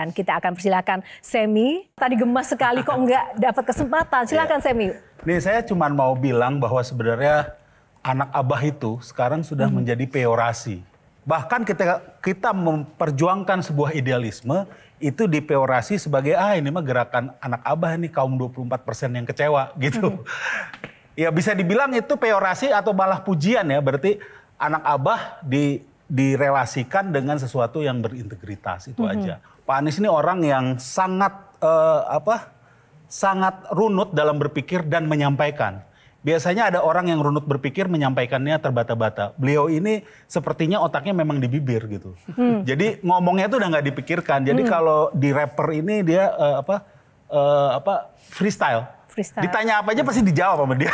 Dan kita akan persilahkan Semi. Tadi gemas sekali kok nggak dapat kesempatan. Silakan iya. Semi. Nih saya cuma mau bilang bahwa sebenarnya anak abah itu sekarang sudah hmm. menjadi peorasi. Bahkan kita kita memperjuangkan sebuah idealisme itu dipeorasi sebagai ah ini mah gerakan anak abah nih kaum 24% yang kecewa gitu. Hmm. ya bisa dibilang itu peorasi atau malah pujian ya berarti anak abah di direlasikan dengan sesuatu yang berintegritas itu mm -hmm. aja. Pak Anies ini orang yang sangat uh, apa? sangat runut dalam berpikir dan menyampaikan. Biasanya ada orang yang runut berpikir menyampaikannya terbata-bata. Beliau ini sepertinya otaknya memang di bibir gitu. Hmm. Jadi ngomongnya itu udah nggak dipikirkan. Jadi hmm. kalau di rapper ini dia uh, apa uh, apa freestyle freestyle. Ditanya apa aja pasti dijawab sama dia.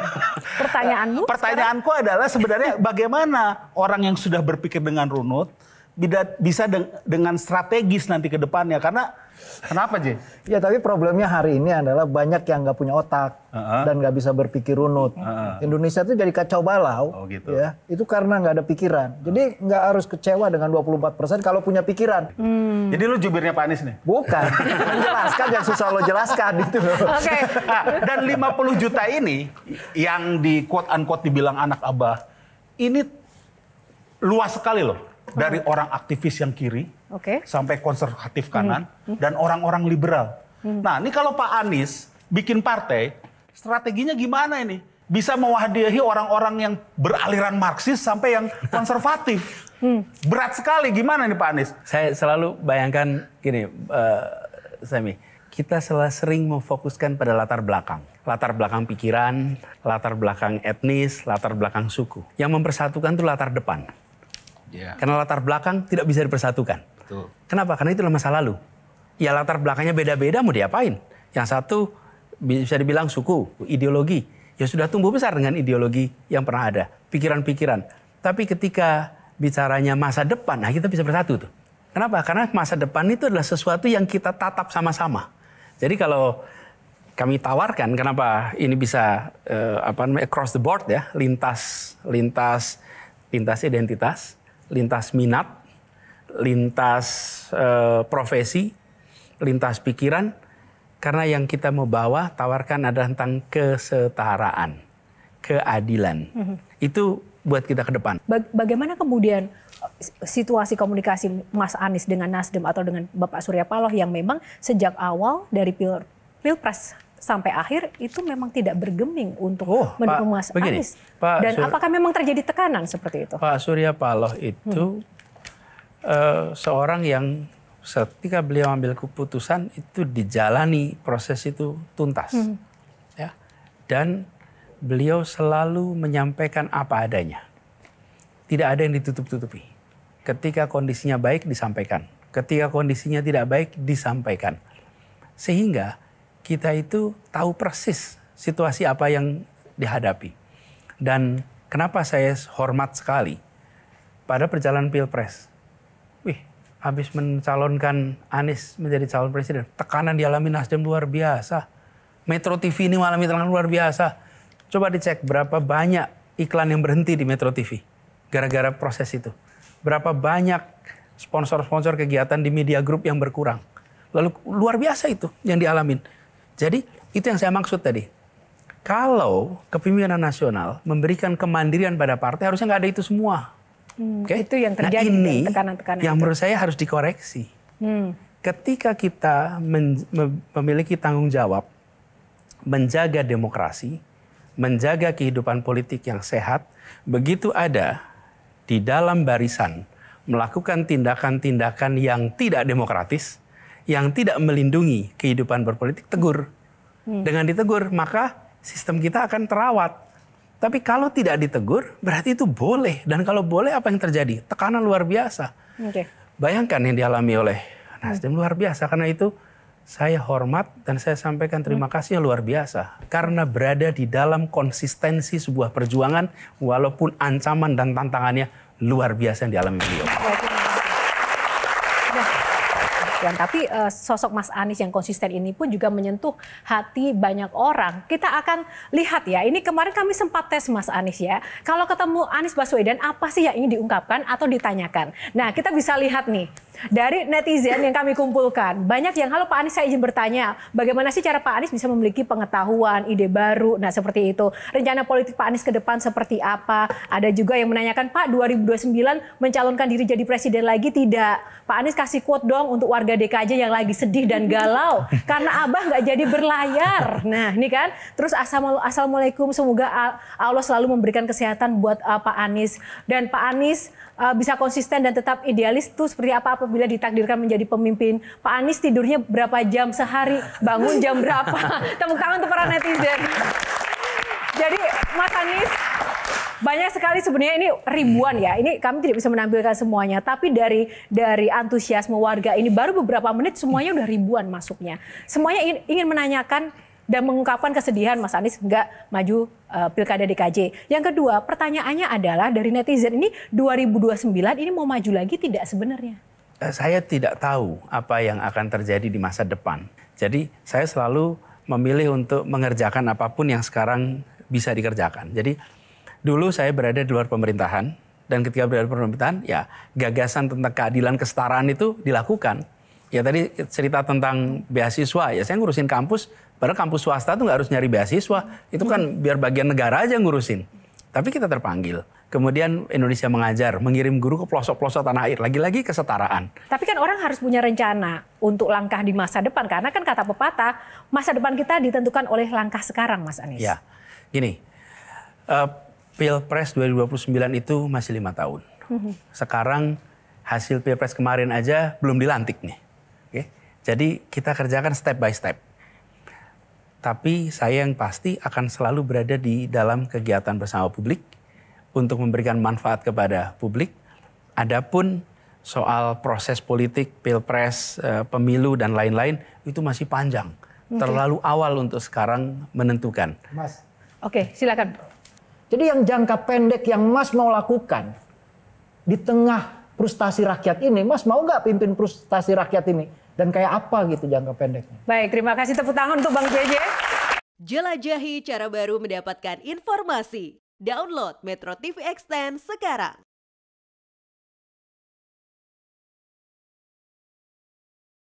Pertanyaanmu? Pertanyaanku sekarang? adalah sebenarnya bagaimana orang yang sudah berpikir dengan runut bisa bisa dengan strategis nanti ke depannya karena kenapa sih? ya tapi problemnya hari ini adalah banyak yang nggak punya otak uh -huh. dan nggak bisa berpikir runut. Uh -huh. Indonesia itu jadi kacau balau, oh, gitu. ya itu karena nggak ada pikiran. Uh -huh. Jadi nggak harus kecewa dengan 24 persen kalau punya pikiran. Hmm. Jadi lu jubirnya Pak Anies nih? Bukan, Jelaskan, yang susah lo jelaskan itu. Oke. Okay. Nah, dan 50 juta ini yang di quote unquote dibilang anak abah ini luas sekali loh dari orang aktivis yang kiri okay. sampai konservatif kanan hmm. -hmm. dan orang-orang liberal. -hmm. Nah, ini kalau Pak Anies bikin partai, strateginya gimana ini? Bisa mewadahi orang-orang yang beraliran Marxis sampai yang konservatif. hmm. Berat sekali gimana nih Pak Anies? Saya selalu bayangkan gini, uh, eh, Sami, kita selalu sering memfokuskan pada latar belakang. Latar belakang pikiran, latar belakang etnis, latar belakang suku. Yang mempersatukan itu latar depan. Yeah. Karena latar belakang tidak bisa dipersatukan. Betul. Kenapa? Karena itulah masa lalu. Ya latar belakangnya beda-beda mau diapain? Yang satu bisa dibilang suku, ideologi. Ya sudah tumbuh besar dengan ideologi yang pernah ada, pikiran-pikiran. Tapi ketika bicaranya masa depan, nah kita bisa bersatu tuh. Kenapa? Karena masa depan itu adalah sesuatu yang kita tatap sama-sama. Jadi kalau kami tawarkan kenapa ini bisa eh, apa namanya across the board ya, lintas lintas lintas identitas lintas minat, lintas eh, profesi, lintas pikiran. Karena yang kita mau bawa tawarkan adalah tentang kesetaraan, keadilan. Mm -hmm. Itu buat kita ke depan. Bagaimana kemudian eh, situasi komunikasi Mas Anies dengan Nasdem atau dengan Bapak Surya Paloh yang memang sejak awal dari pil pilpres sampai akhir itu memang tidak bergeming untuk oh, mendukung Pak, Mas begini, Anies. Pak Dan Sur apakah memang terjadi tekanan seperti itu? Pak Surya Paloh hmm. itu hmm. uh, seorang yang ketika beliau ambil keputusan itu dijalani proses itu tuntas. Hmm. Ya. Dan beliau selalu menyampaikan apa adanya. Tidak ada yang ditutup-tutupi. Ketika kondisinya baik disampaikan, ketika kondisinya tidak baik disampaikan. Sehingga kita itu tahu persis situasi apa yang dihadapi. Dan kenapa saya hormat sekali pada perjalanan Pilpres. Wih, habis mencalonkan Anies menjadi calon presiden, tekanan dialami Nasdem luar biasa. Metro TV ini mengalami tekanan luar biasa. Coba dicek berapa banyak iklan yang berhenti di Metro TV gara-gara proses itu. Berapa banyak sponsor-sponsor kegiatan di media grup yang berkurang. Lalu luar biasa itu yang dialamin. Jadi itu yang saya maksud tadi. Kalau kepemimpinan nasional memberikan kemandirian pada partai harusnya nggak ada itu semua. Hmm, okay? Itu yang nah, terjadi. Nah, ini ya, tekanan -tekanan yang itu. menurut saya harus dikoreksi. Hmm. Ketika kita memiliki tanggung jawab menjaga demokrasi, menjaga kehidupan politik yang sehat, begitu ada di dalam barisan melakukan tindakan-tindakan yang tidak demokratis, yang tidak melindungi kehidupan berpolitik tegur. Hmm. Dengan ditegur maka sistem kita akan terawat. Tapi kalau tidak ditegur berarti itu boleh dan kalau boleh apa yang terjadi? Tekanan luar biasa. Okay. Bayangkan yang dialami oleh Nasdem hmm. luar biasa karena itu saya hormat dan saya sampaikan terima hmm. kasih yang luar biasa karena berada di dalam konsistensi sebuah perjuangan walaupun ancaman dan tantangannya luar biasa yang dialami beliau. Dan tapi uh, sosok Mas Anies yang konsisten ini pun juga menyentuh hati banyak orang. Kita akan lihat ya, ini kemarin kami sempat tes Mas Anies ya. Kalau ketemu Anies Baswedan, apa sih yang ingin diungkapkan atau ditanyakan? Nah, kita bisa lihat nih, dari netizen yang kami kumpulkan, banyak yang, halo Pak Anies saya izin bertanya, bagaimana sih cara Pak Anies bisa memiliki pengetahuan, ide baru, nah seperti itu. Rencana politik Pak Anies ke depan seperti apa? Ada juga yang menanyakan, Pak 2029 mencalonkan diri jadi presiden lagi tidak? Pak Anies kasih quote dong untuk warga warga DKJ yang lagi sedih dan galau karena Abah nggak jadi berlayar. Nah, ini kan. Terus assalamualaikum semoga Allah selalu memberikan kesehatan buat uh, Pak Anies dan Pak Anies uh, bisa konsisten dan tetap idealis Tuh seperti apa apabila ditakdirkan menjadi pemimpin? Pak Anies tidurnya berapa jam sehari, bangun jam berapa? Tepuk tangan untuk para netizen. Jadi Mas Anies banyak sekali sebenarnya ini ribuan ya. Ini kami tidak bisa menampilkan semuanya, tapi dari dari antusiasme warga ini baru beberapa menit semuanya udah ribuan masuknya. Semuanya ingin, ingin menanyakan dan mengungkapkan kesedihan Mas Anies nggak maju uh, pilkada DKJ. Yang kedua, pertanyaannya adalah dari netizen ini 2029 ini mau maju lagi tidak sebenarnya? Eh, saya tidak tahu apa yang akan terjadi di masa depan. Jadi saya selalu memilih untuk mengerjakan apapun yang sekarang bisa dikerjakan. Jadi dulu saya berada di luar pemerintahan dan ketika berada di pemerintahan ya gagasan tentang keadilan kesetaraan itu dilakukan. Ya tadi cerita tentang beasiswa ya saya ngurusin kampus, padahal kampus swasta tuh nggak harus nyari beasiswa, itu kan hmm. biar bagian negara aja ngurusin. Tapi kita terpanggil. Kemudian Indonesia mengajar, mengirim guru ke pelosok-pelosok tanah air. Lagi-lagi kesetaraan. Tapi kan orang harus punya rencana untuk langkah di masa depan. Karena kan kata pepatah, masa depan kita ditentukan oleh langkah sekarang, Mas Anies. Ya, gini. Eh, Pilpres 2029 itu masih lima tahun. Sekarang hasil Pilpres kemarin aja belum dilantik nih. Oke. Jadi kita kerjakan step by step. Tapi saya yang pasti akan selalu berada di dalam kegiatan bersama publik untuk memberikan manfaat kepada publik. Adapun soal proses politik, pilpres, eh, pemilu dan lain-lain itu masih panjang. Okay. Terlalu awal untuk sekarang menentukan. Mas. Oke, okay, silakan. Jadi yang jangka pendek yang Mas mau lakukan di tengah frustasi rakyat ini, Mas mau nggak pimpin frustasi rakyat ini? Dan kayak apa gitu jangka pendeknya? Baik, terima kasih tepuk tangan untuk Bang JJ. Jelajahi cara baru mendapatkan informasi. Download Metro TV Extend sekarang.